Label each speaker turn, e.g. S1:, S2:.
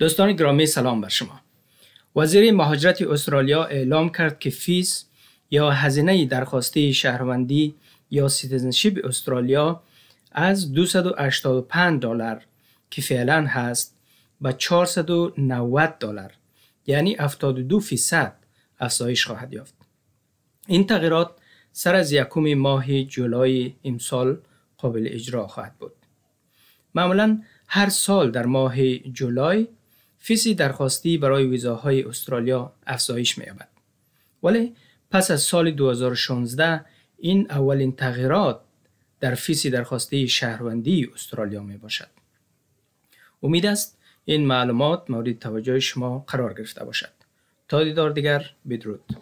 S1: دوستان گرامی سلام بر شما وزیر مهاجرت استرالیا اعلام کرد که فیس یا هزینه درخواستی شهروندی یا سیتیزنشیپ استرالیا از 285 دلار که فعلا هست به 490 دلار یعنی 72 فیصد افزایش خواهد یافت این تغییرات سر از یکم ماه جولای امسال قابل اجرا خواهد بود معمولا هر سال در ماه جولای فیسی درخواستی برای ویزاهای استرالیا افزایش می‌یابد. ولی پس از سال 2016 این اولین تغییرات در فیسی درخواستی شهروندی استرالیا می باشد. امید است این معلومات مورد توجه شما قرار گرفته باشد. تا دیدار دیگر بدرود.